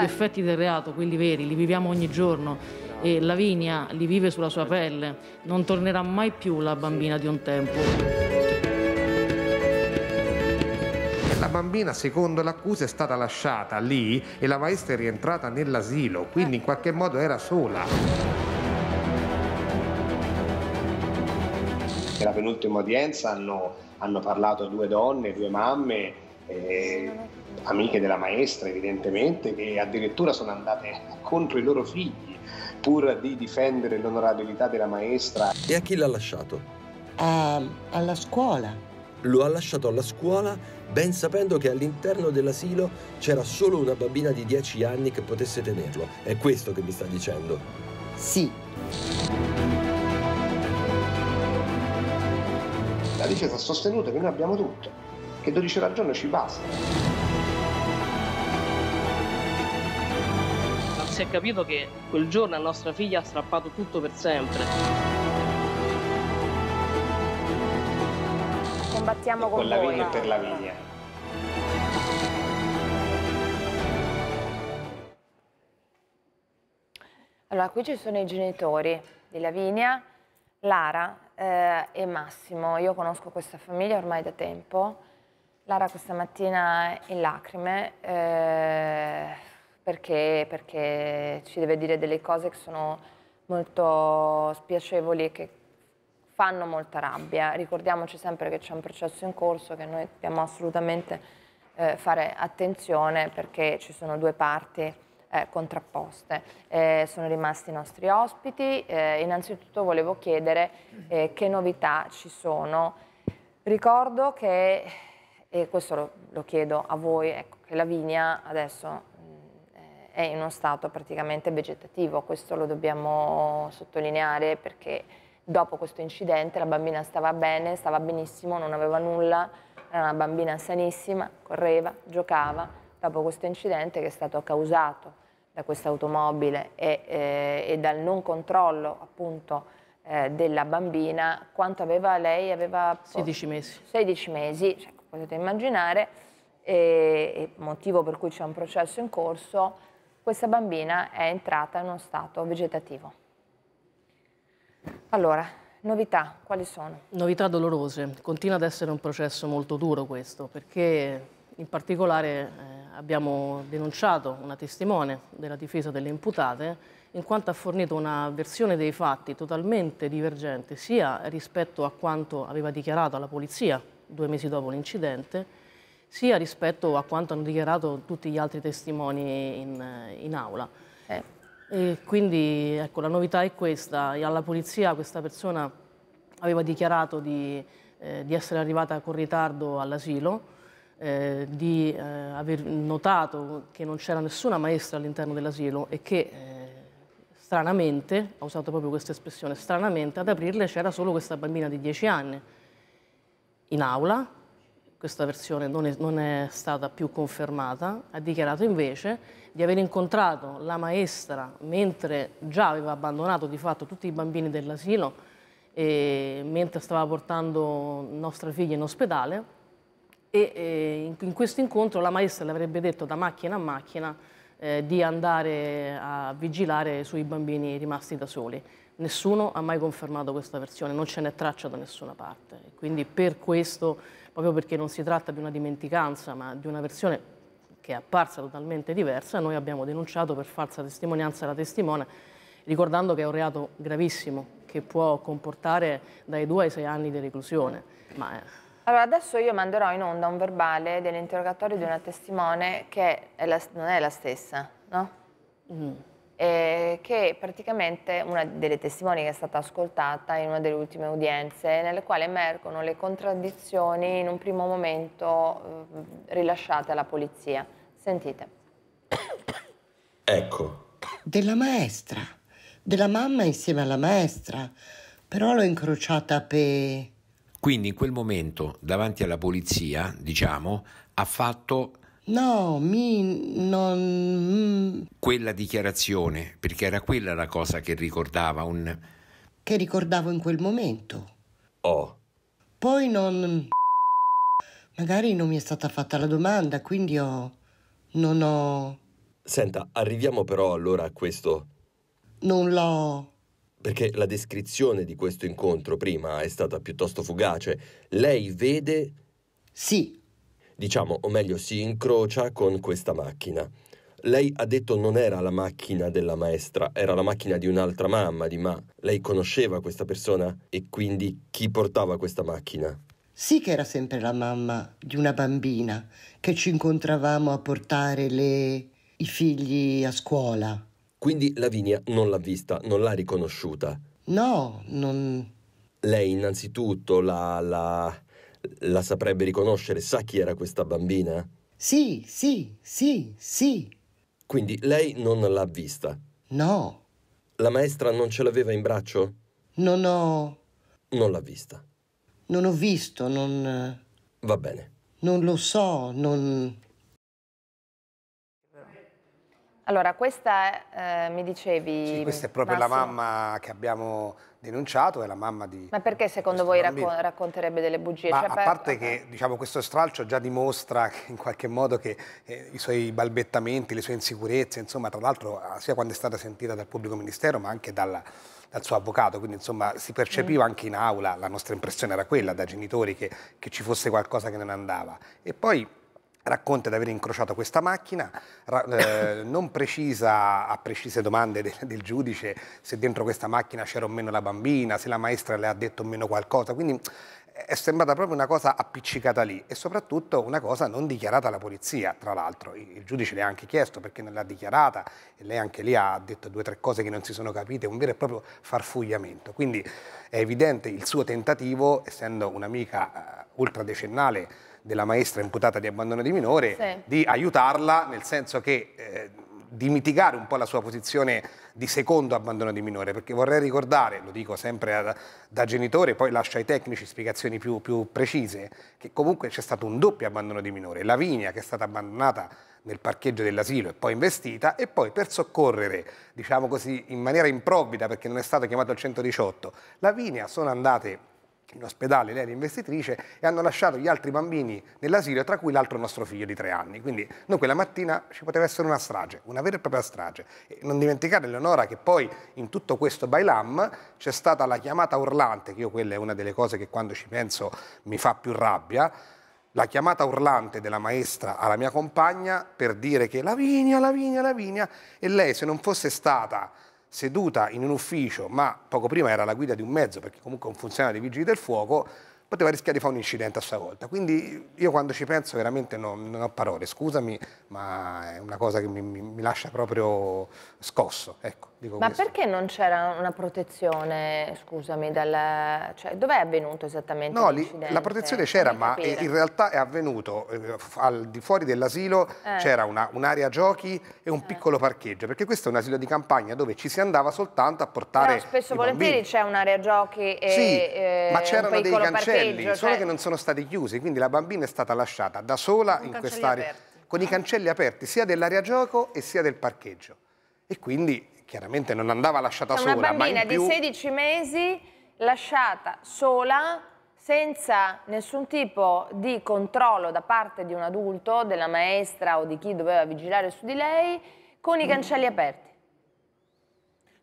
Gli effetti del reato, quelli veri, li viviamo ogni giorno e Lavinia li vive sulla sua pelle. Non tornerà mai più la bambina di un tempo. La bambina, secondo l'accusa, è stata lasciata lì e la maestra è rientrata nell'asilo, quindi in qualche modo era sola. Nella penultima udienza hanno, hanno parlato due donne, due mamme eh, amiche della maestra evidentemente, che addirittura sono andate contro i loro figli pur di difendere l'onorabilità della maestra. E a chi l'ha lasciato? A, alla scuola. Lo ha lasciato alla scuola ben sapendo che all'interno dell'asilo c'era solo una bambina di 10 anni che potesse tenerlo. È questo che mi sta dicendo? Sì. La difesa ha sostenuto che noi abbiamo tutto che 12 ore al giorno ci basta. Non si è capito che quel giorno la nostra figlia ha strappato tutto per sempre. Combattiamo con, con la vigna e per la vigna. Allora, qui ci sono i genitori di Lavinia, Lara eh, e Massimo. Io conosco questa famiglia ormai da tempo Lara questa mattina in lacrime eh, perché, perché, ci deve dire delle cose che sono molto spiacevoli e che fanno molta rabbia. Ricordiamoci sempre che c'è un processo in corso, che noi dobbiamo assolutamente eh, fare attenzione perché ci sono due parti eh, contrapposte. Eh, sono rimasti i nostri ospiti. Eh, innanzitutto volevo chiedere eh, che novità ci sono. Ricordo che e questo lo, lo chiedo a voi, ecco, che la vigna adesso mm, è in uno stato praticamente vegetativo, questo lo dobbiamo sottolineare perché dopo questo incidente la bambina stava bene, stava benissimo, non aveva nulla, era una bambina sanissima, correva, giocava, dopo questo incidente che è stato causato da questa automobile e, eh, e dal non controllo appunto eh, della bambina, quanto aveva lei? Aveva 16 mesi. 16 mesi, cioè, potete immaginare, e, e motivo per cui c'è un processo in corso, questa bambina è entrata in uno stato vegetativo. Allora, novità, quali sono? Novità dolorose. Continua ad essere un processo molto duro questo, perché in particolare eh, abbiamo denunciato una testimone della difesa delle imputate in quanto ha fornito una versione dei fatti totalmente divergente sia rispetto a quanto aveva dichiarato alla polizia due mesi dopo l'incidente, sia rispetto a quanto hanno dichiarato tutti gli altri testimoni in, in aula. Eh. E quindi ecco, la novità è questa, alla polizia questa persona aveva dichiarato di, eh, di essere arrivata con ritardo all'asilo, eh, di eh, aver notato che non c'era nessuna maestra all'interno dell'asilo e che eh, stranamente, ha usato proprio questa espressione, stranamente ad aprirle c'era solo questa bambina di 10 anni in aula, questa versione non è, non è stata più confermata, ha dichiarato invece di aver incontrato la maestra mentre già aveva abbandonato di fatto tutti i bambini dell'asilo e mentre stava portando nostra figlia in ospedale e, e in, questo incontro la maestra le avrebbe detto da macchina a macchina eh, di andare a vigilare sui bambini rimasti da soli. Nessuno ha mai confermato questa versione, non ce n'è traccia da nessuna parte. Quindi per questo, proprio perché non si tratta di una dimenticanza, ma di una versione che è apparsa totalmente diversa, noi abbiamo denunciato per falsa testimonianza la testimone, ricordando che è un reato gravissimo che può comportare dai due ai sei anni di reclusione. Ma... Allora adesso io manderò in onda un verbale dell'interrogatorio di una testimone che è la, non è la stessa, no? Mm eh, che praticamente una delle testimoni che è stata ascoltata in una delle ultime udienze, nelle quali emergono le contraddizioni in un primo momento eh, rilasciate alla polizia. Sentite. Ecco. Della maestra, della mamma insieme alla maestra, però l'ho incrociata per... Quindi in quel momento, davanti alla polizia, diciamo, ha fatto No, mi non... Mm. Quella dichiarazione, perché era quella la cosa che ricordava un... Che ricordavo in quel momento. Oh. Poi non... Magari non mi è stata fatta la domanda, quindi ho... Non ho... Senta, arriviamo però allora a questo... Non l'ho... Perché la descrizione di questo incontro prima è stata piuttosto fugace. Lei vede... Sì, diciamo, o meglio si incrocia con questa macchina. Lei ha detto non era la macchina della maestra, era la macchina di un'altra mamma di Ma. Lei conosceva questa persona e quindi chi portava questa macchina? Sì che era sempre la mamma di una bambina che ci incontravamo a portare le... i figli a scuola. Quindi Lavinia non l'ha vista, non l'ha riconosciuta. No, non... Lei innanzitutto la, la, la saprebbe riconoscere, sa chi era questa bambina? Sì, sì, sì, sì. Quindi lei non l'ha vista? No. La maestra non ce l'aveva in braccio? Non ho. Non l'ha vista. Non ho visto, non. Va bene. Non lo so, non. Allora, questa eh, mi dicevi... Sì, mm, questa è proprio Massimo. la mamma che abbiamo denunciato, è la mamma di... Ma perché secondo voi raccon racconterebbe delle bugie? Cioè, a parte per... che diciamo, questo stralcio già dimostra che, in qualche modo che eh, i suoi balbettamenti, le sue insicurezze, insomma, tra l'altro ah, sia quando è stata sentita dal pubblico ministero ma anche dalla, dal suo avvocato, quindi insomma si percepiva mm. anche in aula, la nostra impressione era quella da genitori che, che ci fosse qualcosa che non andava. E poi racconta di aver incrociato questa macchina, eh, non precisa a precise domande del, del giudice se dentro questa macchina c'era o meno la bambina, se la maestra le ha detto o meno qualcosa, quindi eh, è sembrata proprio una cosa appiccicata lì e soprattutto una cosa non dichiarata alla polizia, tra l'altro. Il giudice le ha anche chiesto perché non l'ha dichiarata e lei anche lì ha detto due o tre cose che non si sono capite, un vero e proprio farfugliamento. Quindi è evidente il suo tentativo, essendo un'amica eh, ultra decennale, della maestra imputata di abbandono di minore, sì. di aiutarla nel senso che... Eh, di mitigare un po' la sua posizione di secondo abbandono di minore, perché vorrei ricordare, lo dico sempre da, da genitore, poi lascio ai tecnici spiegazioni più, più precise, che comunque c'è stato un doppio abbandono di minore, Lavinia che è stata abbandonata nel parcheggio dell'asilo e poi investita e poi per soccorrere, diciamo così, in maniera improvvida perché non è stato chiamato al 118, Lavinia sono andate in ospedale, lei è l'investitrice, e hanno lasciato gli altri bambini nell'asilo, tra cui l'altro nostro figlio di tre anni. Quindi noi quella mattina ci poteva essere una strage, una vera e propria strage. E non dimenticare, Eleonora, che poi in tutto questo bailam c'è stata la chiamata urlante, che io quella è una delle cose che quando ci penso mi fa più rabbia, la chiamata urlante della maestra alla mia compagna per dire che Lavinia, Lavinia, Lavinia, e lei se non fosse stata seduta in un ufficio, ma poco prima era la guida di un mezzo, perché comunque un funzionario dei vigili del fuoco, poteva rischiare di fare un incidente a sua volta. Quindi io quando ci penso veramente non, non ho parole, scusami, ma è una cosa che mi, mi, mi lascia proprio scosso. Ecco, ma questo. perché non c'era una protezione, scusami, dal... cioè, dove avvenuto esattamente no, l'incidente? la protezione c'era, ma in realtà è avvenuto, eh, al di fuori dell'asilo eh. c'era un'area giochi e un eh. piccolo parcheggio, perché questo è un asilo di campagna dove ci si andava soltanto a portare Però spesso volentieri c'è un'area giochi e... Sì, e eh, ma c'erano dei cancelli cancelli, cioè... solo che non sono stati chiusi, quindi la bambina è stata lasciata da sola con in quest'area, con i cancelli aperti sia dell'area gioco e sia del parcheggio. E quindi chiaramente non andava lasciata cioè, sola. Una bambina più... di 16 mesi lasciata sola senza nessun tipo di controllo da parte di un adulto, della maestra o di chi doveva vigilare su di lei, con i mm. cancelli aperti.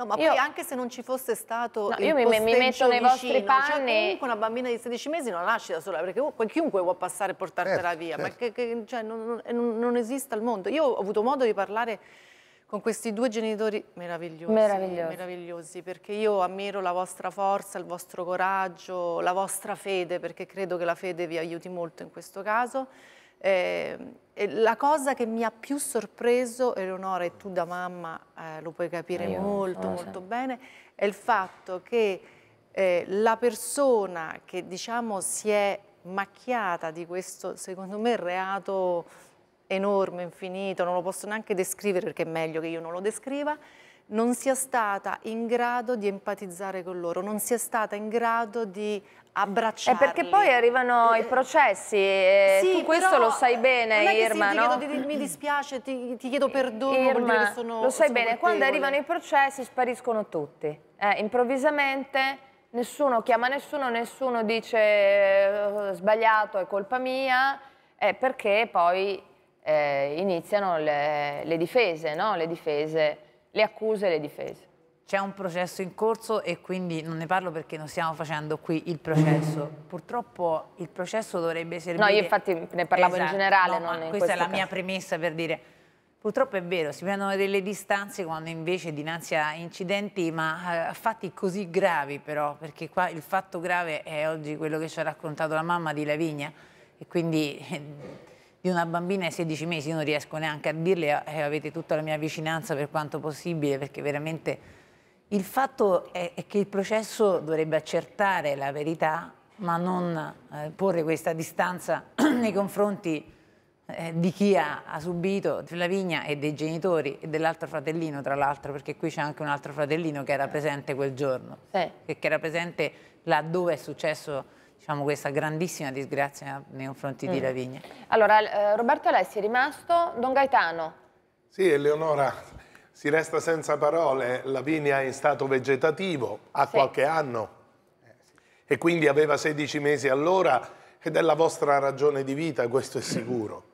No, ma io... poi anche se non ci fosse stato no, io mi, mi metto nei vicino, vostri cioè, panni. Cioè comunque una bambina di 16 mesi non nasce da sola, perché chiunque può passare e portartela eh, via, certo. ma che, che cioè, non, eh, non, non esiste al mondo. Io ho avuto modo di parlare con questi due genitori meravigliosi, meravigliosi, meravigliosi. perché io ammiro la vostra forza, il vostro coraggio, la vostra fede, perché credo che la fede vi aiuti molto in questo caso. Eh, la cosa che mi ha più sorpreso, Eleonora, e tu da mamma eh, lo puoi capire Io, molto, ah, molto bene, è il fatto che eh, la persona che diciamo si è macchiata di questo, secondo me, reato enorme, infinito, non lo posso neanche descrivere perché è meglio che io non lo descriva, non sia stata in grado di empatizzare con loro, non sia stata in grado di abbracciarli. È perché poi arrivano i processi e sì, tu questo lo sai bene, non Irma, sì, no? ti chiedo, ti, mi dispiace, ti, ti chiedo perdono, Irma, sono, lo sai bene, quando arrivano i processi spariscono tutti. Eh, improvvisamente nessuno chiama nessuno, nessuno dice eh, sbagliato, è colpa mia, eh, perché poi eh, iniziano le, le difese, no? le difese, le accuse e le difese c'è un processo in corso e quindi non ne parlo perché non stiamo facendo qui il processo. Purtroppo il processo dovrebbe servire... No, io infatti ne parlavo esatto, in generale, no, non in Questa è la caso. mia premessa per dire... Purtroppo è vero, si prendono delle distanze quando invece dinanzi a incidenti, ma a eh, fatti così gravi però, perché qua il fatto grave è oggi quello che ci ha raccontato la mamma di Lavinia, e quindi eh, di una bambina di 16 mesi, io non riesco neanche a dirle, eh, avete tutta la mia vicinanza per quanto possibile, perché veramente il fatto è, che il processo dovrebbe accertare la verità, ma non eh, porre questa distanza nei confronti eh, di chi ha, ha subito Flavigna e dei genitori e dell'altro fratellino, tra l'altro, perché qui c'è anche un altro fratellino che era eh. presente quel giorno, eh. che era presente là dove è successo diciamo, questa grandissima disgrazia nei confronti mm. di Lavigna. Allora, eh, Roberto Alessi è rimasto, Don Gaetano. Sì, Eleonora si resta senza parole, Lavinia è in stato vegetativo, ha sì. qualche anno e quindi aveva 16 mesi all'ora ed è la vostra ragione di vita, questo è sicuro,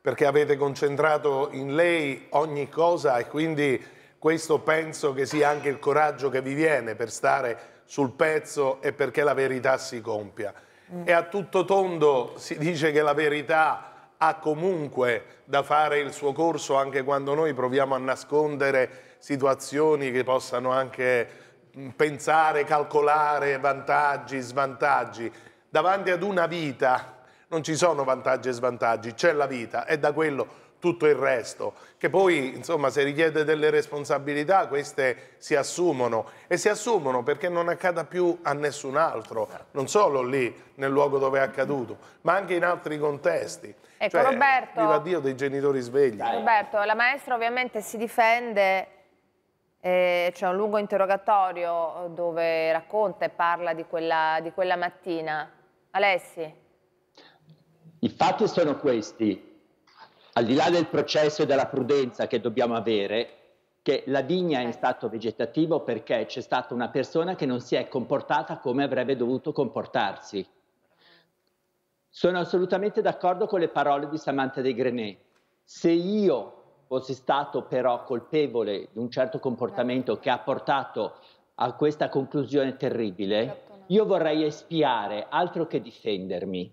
perché avete concentrato in lei ogni cosa e quindi questo penso che sia anche il coraggio che vi viene per stare sul pezzo e perché la verità si compia. Mm. E a tutto tondo si dice che la verità ha comunque da fare il suo corso anche quando noi proviamo a nascondere situazioni che possano anche mm, pensare, calcolare vantaggi, svantaggi. Davanti ad una vita non ci sono vantaggi e svantaggi, c'è la vita e da quello tutto il resto, che poi insomma se richiede delle responsabilità queste si assumono e si assumono perché non accada più a nessun altro, certo. non solo lì nel luogo dove è accaduto, ma anche in altri contesti. Ecco cioè, Roberto, viva Dio dei genitori svegli. Roberto, la maestra ovviamente si difende, eh, c'è un lungo interrogatorio dove racconta e parla di quella, di quella mattina. Alessi. I fatti sono questi, al di là del processo e della prudenza che dobbiamo avere, che la vigna è in certo. stato vegetativo perché c'è stata una persona che non si è comportata come avrebbe dovuto comportarsi. Sono assolutamente d'accordo con le parole di Samantha De Grenet. Se io fossi stato però colpevole di un certo comportamento certo. che ha portato a questa conclusione terribile, certo, io vorrei espiare altro che difendermi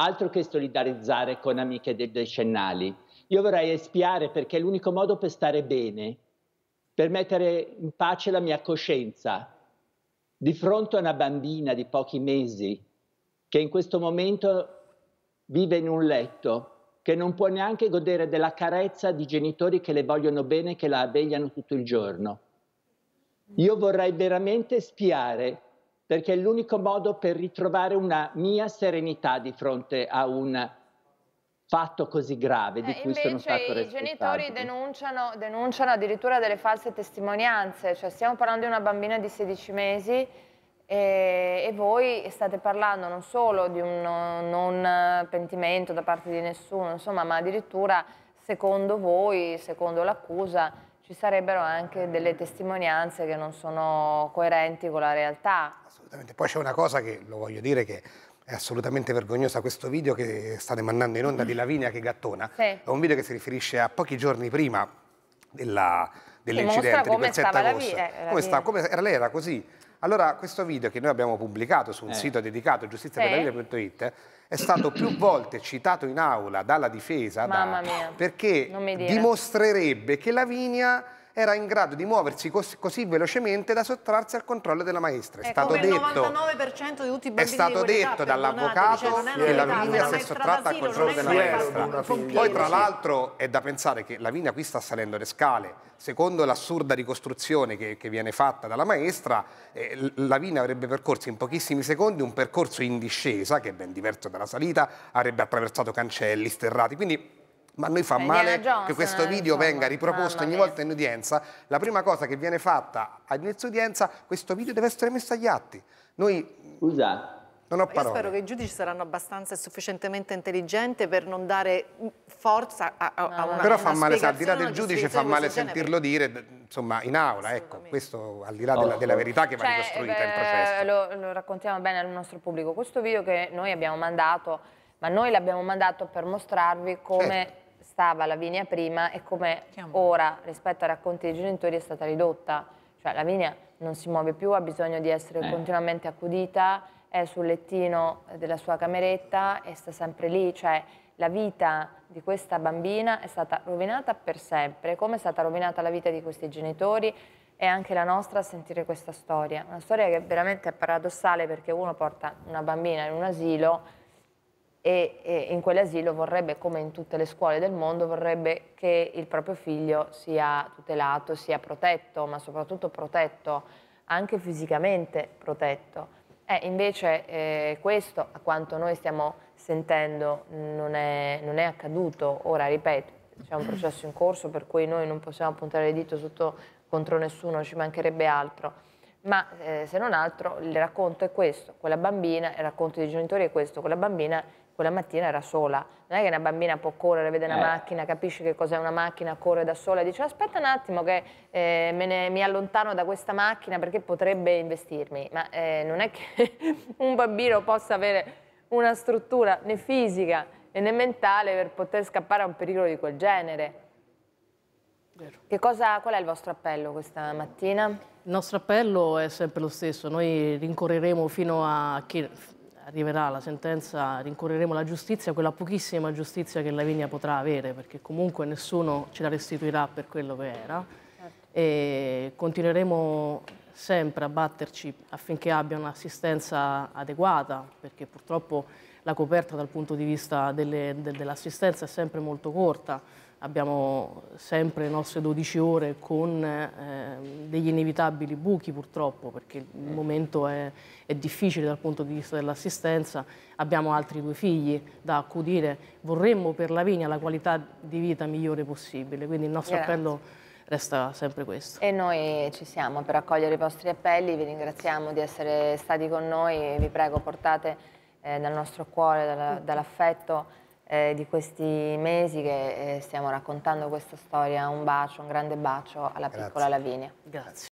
Altro che solidarizzare con amiche dei decennali. Io vorrei espiare perché è l'unico modo per stare bene, per mettere in pace la mia coscienza di fronte a una bambina di pochi mesi che in questo momento vive in un letto, che non può neanche godere della carezza di genitori che le vogliono bene, che la abbegliano tutto il giorno. Io vorrei veramente spiare perché è l'unico modo per ritrovare una mia serenità di fronte a un fatto così grave di eh, cui sono stato responsabile. Invece i genitori denunciano, denunciano, addirittura delle false testimonianze, cioè stiamo parlando di una bambina di 16 mesi e, e voi state parlando non solo di un non pentimento da parte di nessuno, insomma, ma addirittura secondo voi, secondo l'accusa, ci sarebbero anche delle testimonianze che non sono coerenti con la realtà. Assolutamente. Poi c'è una cosa che lo voglio dire che è assolutamente vergognosa questo video che state mandando in onda di Lavinia che gattona. Sì. È un video che si riferisce a pochi giorni prima dell'incidente dell di Pezzetta Rossa. Come, eh, sta, come era, lei era così, allora, questo video che noi abbiamo pubblicato su un eh. sito dedicato a giustiziapedarile.it è stato più volte citato in aula dalla difesa da, perché dimostrerebbe che Lavinia era in grado di muoversi cos così velocemente da sottrarsi al controllo della maestra. È, è stato detto, è stato detto dall'avvocato diciamo, che Lavinia si è sottratta al controllo della maestra. Poi tra l'altro è da pensare che Lavinia qui sta salendo le scale. Secondo l'assurda ricostruzione che, che, viene fatta dalla maestra, eh, Lavinia avrebbe percorso in pochissimi secondi un percorso in discesa, che è ben diverso dalla salita, avrebbe attraversato cancelli, sterrati. Quindi ma a noi fa eh, Indiana male Johnson, che questo eh, video insomma. venga riproposto ogni volta in udienza, la prima cosa che viene fatta all'inizio udienza, questo video deve essere messo agli atti. Noi... Scusa. Non ho parole. Io spero che i giudici saranno abbastanza e sufficientemente intelligenti per non dare forza a, a, no, a una Però fa male, al di là del giudice fa male sentirlo genere. dire, insomma, in aula, ecco, questo al di là della, oh. della verità che cioè, va ricostruita beh, il processo. Lo, lo raccontiamo bene al nostro pubblico. Questo video che noi abbiamo mandato ma noi l'abbiamo mandato per mostrarvi come certo stava Lavinia prima e come ora rispetto ai racconti dei genitori è stata ridotta. Cioè Lavinia non si muove più, ha bisogno di essere eh. continuamente accudita, è sul lettino della sua cameretta e sta sempre lì. Cioè la vita di questa bambina è stata rovinata per sempre, come è stata rovinata la vita di questi genitori e anche la nostra a sentire questa storia. Una storia che veramente è paradossale perché uno porta una bambina in un asilo e, e in quell'asilo vorrebbe, come in tutte le scuole del mondo, vorrebbe che il proprio figlio sia tutelato, sia protetto, ma soprattutto protetto, anche fisicamente protetto. Eh, invece eh, questo, a quanto noi stiamo sentendo, non è, non è accaduto. Ora, ripeto, c'è un processo in corso per cui noi non possiamo puntare il dito sotto, contro nessuno, ci mancherebbe altro. Ma eh, se non altro il racconto è questo, quella bambina, il racconto dei genitori è questo, quella bambina quella mattina era sola. Non è che una bambina può correre, vede una eh. macchina, capisce che cos'è una macchina, corre da sola e dice aspetta un attimo che eh, ne, mi allontano da questa macchina perché potrebbe investirmi. Ma eh, non è che un bambino possa avere una struttura né fisica né mentale per poter scappare a un pericolo di quel genere. Cosa, qual è il vostro appello questa mattina? Il nostro appello è sempre lo stesso, noi rincorreremo fino a che arriverà la sentenza rincorreremo la giustizia, quella pochissima giustizia che Lavinia potrà avere, perché comunque nessuno ce la restituirà per quello che era. Certo. E continueremo sempre a batterci affinché abbia un'assistenza adeguata, perché purtroppo la coperta dal punto di vista dell'assistenza dell è sempre molto corta abbiamo sempre le nostre 12 ore con eh, degli inevitabili buchi purtroppo perché il eh. momento è, è difficile dal punto di vista dell'assistenza, abbiamo altri due figli da accudire, vorremmo per Lavinia la qualità di vita migliore possibile, quindi il nostro Grazie. appello resta sempre questo. E noi ci siamo per accogliere i vostri appelli, vi ringraziamo di essere stati con noi, vi prego portate eh, dal nostro cuore, dall'affetto eh, di questi mesi che eh, stiamo raccontando questa storia. Un bacio, un grande bacio alla Grazie. piccola Lavinia. Grazie.